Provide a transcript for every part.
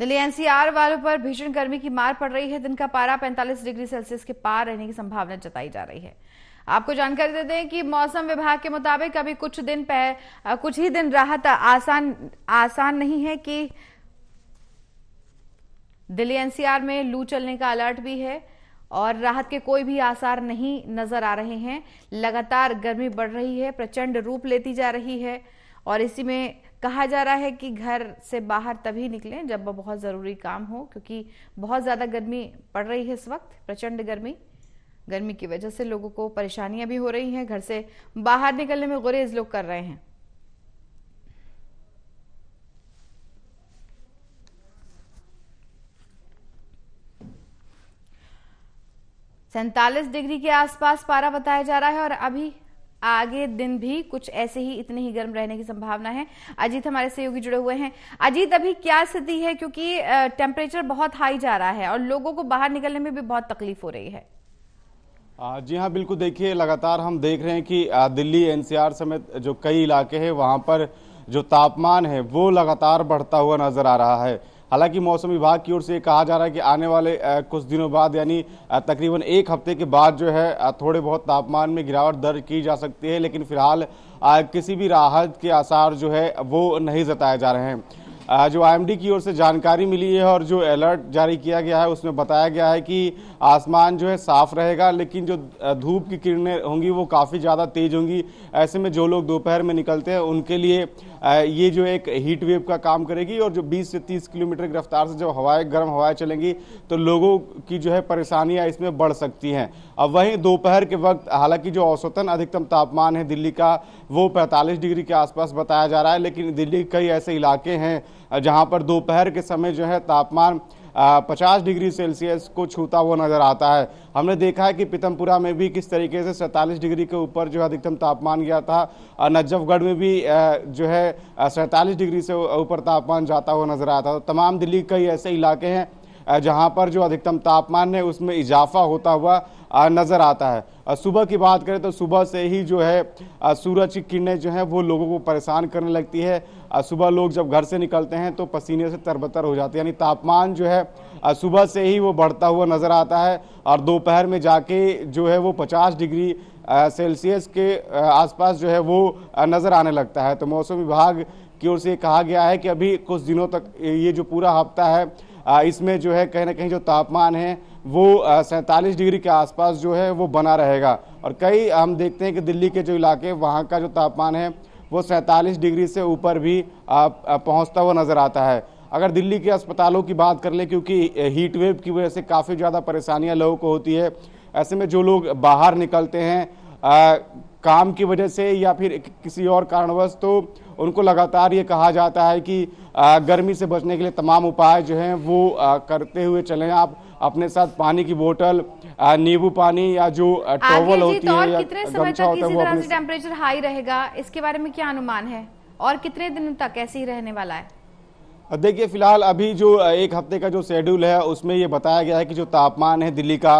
Delhi NCR वालों पर भीषण गर्मी की मार पड़ रही है दिन का पारा 45 डिग्री सेल्सियस के पार रहने की संभावना जताई जा रही है आपको जानकारी देते हैं कि मौसम विभाग के मुताबिक अभी कुछ दिन पह कुछ ही दिन राहत आसान आसान नहीं है कि दिल्ली एनसीआर में लू चलने का अलर्ट भी है और राहत के कोई भी आसार नहीं नजर आ रहे हैं लगातार गर्मी बढ़ रही है प्रचंड रूप लेती जा रही है और इसी में कहा जा रहा है कि घर से बाहर तभी निकलें जब बहुत ज़रूरी काम हो क्योंकि बहुत ज़्यादा गर्मी पड़ रही है इस वक्त प्रचंड गर्मी गर्मी की वजह से लोगों को परेशानियां भी हो रही हैं घर से बाहर निकलने में गुरेज लोग कर रहे हैं सैतालीस डिग्री के आसपास पारा बताया जा रहा है और अभी आगे दिन भी कुछ ऐसे ही इतने ही गर्म रहने की संभावना है अजीत हमारे सहयोगी जुड़े हुए हैं अजीत अभी क्या स्थिति है क्योंकि टेम्परेचर बहुत हाई जा रहा है और लोगों को बाहर निकलने में भी बहुत तकलीफ हो रही है जी हाँ बिल्कुल देखिए लगातार हम देख रहे हैं कि दिल्ली एनसीआर समेत जो कई इलाके हैं वहाँ पर जो तापमान है वो लगातार बढ़ता हुआ नजर आ रहा है हालांकि मौसम विभाग की ओर से कहा जा रहा है कि आने वाले कुछ दिनों बाद यानी तकरीबन एक हफ्ते के बाद जो है थोड़े बहुत तापमान में गिरावट दर्ज की जा सकती है लेकिन फिलहाल किसी भी राहत के आसार जो है वो नहीं जताए जा रहे हैं जो आईएमडी की ओर से जानकारी मिली है और जो अलर्ट जारी किया गया है उसमें बताया गया है कि आसमान जो है साफ रहेगा लेकिन जो धूप की किरणें होंगी वो काफ़ी ज़्यादा तेज होंगी ऐसे में जो लोग दोपहर में निकलते हैं उनके लिए ये जो एक हीट वेव का काम करेगी और जो 20 से 30 किलोमीटर की रफ्तार से जब हवाएं गर्म हवाएं चलेंगी तो लोगों की जो है परेशानियां इसमें बढ़ सकती हैं अब वहीं दोपहर के वक्त हालांकि जो औसतन अधिकतम तापमान है दिल्ली का वो 45 डिग्री के आसपास बताया जा रहा है लेकिन दिल्ली के कई ऐसे इलाके हैं जहां पर दोपहर के समय जो है तापमान 50 डिग्री सेल्सियस को छूता हुआ नज़र आता है हमने देखा है कि पीतमपुरा में भी किस तरीके से सैंतालीस डिग्री के ऊपर जो है अधिकतम तापमान गया था नजफगढ़ में भी जो है सैंतालीस डिग्री से ऊपर तापमान जाता हुआ नज़र आता था तो तमाम दिल्ली कई ऐसे इलाके हैं जहां पर जो अधिकतम तापमान है उसमें इजाफा होता हुआ नज़र आता है सुबह की बात करें तो सुबह से ही जो है सूरज की किरणें जो हैं वो लोगों को परेशान करने लगती है सुबह लोग जब घर से निकलते हैं तो पसीने से तरबतर हो जाते हैं यानी तापमान जो है सुबह से ही वो बढ़ता हुआ नज़र आता है और दोपहर में जाके जो है वो 50 डिग्री सेल्सियस के आसपास जो है वो नज़र आने लगता है तो मौसम विभाग की ओर से कहा गया है कि अभी कुछ दिनों तक ये जो पूरा हफ्ता है इसमें जो है कहीं ना कहीं जो तापमान है वो सैंतालीस डिग्री के आसपास जो है वो बना रहेगा और कई हम देखते हैं कि दिल्ली के जो इलाके वहाँ का जो तापमान है वो सैंतालीस डिग्री से ऊपर भी पहुँचता हुआ नज़र आता है अगर दिल्ली के अस्पतालों की बात कर लें क्योंकि हीट वेव की वजह से काफ़ी ज़्यादा परेशानियाँ लोगों को होती है ऐसे में जो लोग बाहर निकलते हैं काम की वजह से या फिर किसी और कारणवश तो उनको लगातार ये कहा जाता है कि गर्मी से बचने के लिए तमाम उपाय जो हैं वो करते हुए चलें आप अपने साथ पानी की बोतल नींबू पानी या जो टॉवल होती तो है या गमछा होता है वो अपने टेम्परेचर हाई रहेगा इसके बारे में क्या अनुमान है और कितने दिन तक ऐसे ही रहने वाला है देखिए फिलहाल अभी जो एक हफ्ते का जो शेड्यूल है उसमें ये बताया गया है कि जो तापमान है दिल्ली का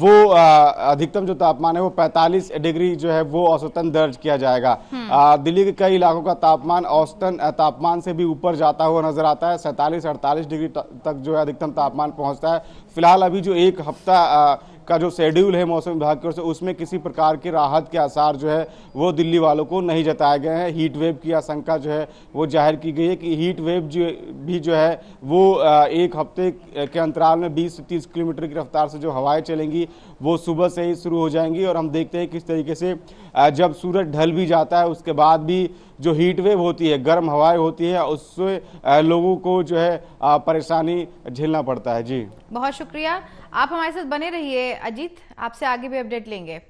वो अधिकतम जो तापमान है वो 45 डिग्री जो है वो औसतन दर्ज किया जाएगा हम्म। दिल्ली के कई इलाकों का तापमान औसतन तापमान से भी ऊपर जाता हुआ नजर आता है सैंतालीस अड़तालीस डिग्री तक जो है अधिकतम तापमान पहुँचता है फिलहाल अभी जो एक हफ्ता का जो शेड्यूल है मौसम विभाग की ओर से उसमें किसी प्रकार के राहत के आसार जो है वो दिल्ली वालों को नहीं जताए गए हैं हीट वेव की आशंका जो है वो जाहिर की गई है कि हीट वेव जो भी जो है वो एक हफ्ते के अंतराल में बीस से तीस किलोमीटर की रफ्तार से जो हवाएं चलेंगी वो सुबह से ही शुरू हो जाएंगी और हम देखते हैं किस तरीके से जब सूरज ढल भी जाता है उसके बाद भी जो हीट वेव होती है गर्म हवाएं होती है उससे लोगों को जो है परेशानी झेलना पड़ता है जी बहुत शुक्रिया आप हमारे साथ बने रहिए अजीत आपसे आगे भी अपडेट लेंगे